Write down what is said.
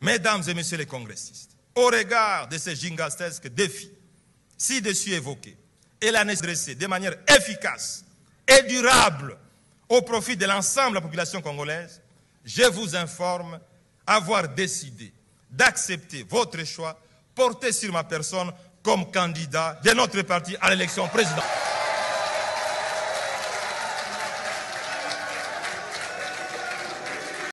Mesdames et messieurs les congressistes, au regard de ces gigantesques défis ci-dessus évoqués et la nécessité de manière efficace et durable au profit de l'ensemble de la population congolaise, je vous informe avoir décidé d'accepter votre choix porté sur ma personne comme candidat de notre parti à l'élection présidentielle.